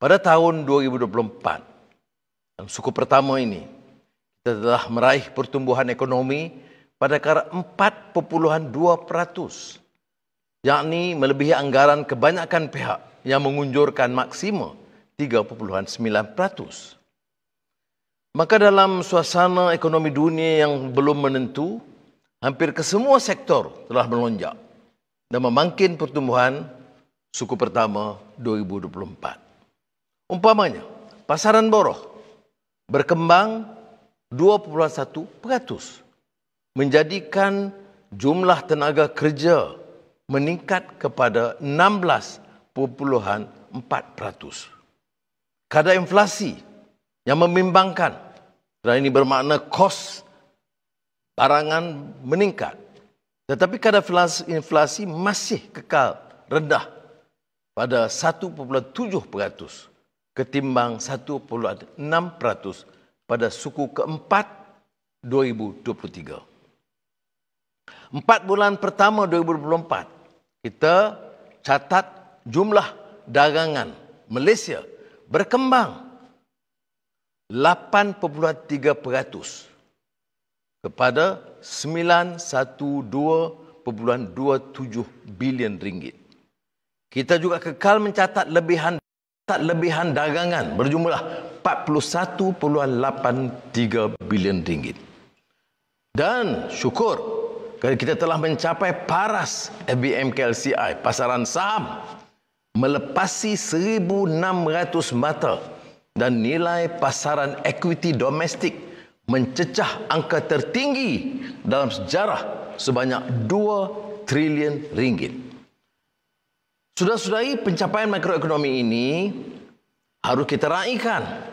Pada tahun 2024, yang suku pertama ini, kita telah meraih pertumbuhan ekonomi pada kira 4.2%, yakni melebihi anggaran kebanyakan pihak yang mengunjurkan maksima 3.9%. Maka dalam suasana ekonomi dunia yang belum menentu, hampir kesemua sektor telah melonjak dan memangkin pertumbuhan suku pertama 2024. Umpamanya, pasaran boroh berkembang 2.1% menjadikan jumlah tenaga kerja meningkat kepada 16.4%. Kadar inflasi yang membimbangkan dan ini bermakna kos barangan meningkat. Tetapi kadar inflasi masih kekal rendah pada 1.7% ketimbang 1.6% pada suku keempat 2023. Empat bulan pertama 2024, kita catat jumlah dagangan Malaysia berkembang 8.3% kepada 912.27 bilion ringgit. Kita juga kekal mencatat lebihan tak lebihan dagangan berjumlah 41.83 bilion ringgit. Dan syukur kerana kita telah mencapai paras KLCI pasaran saham melepasi 1600 mata dan nilai pasaran equity domestik mencecah angka tertinggi dalam sejarah sebanyak 2 trilion ringgit. Sudah-sudahi pencapaian makroekonomi ini harus kita raikan.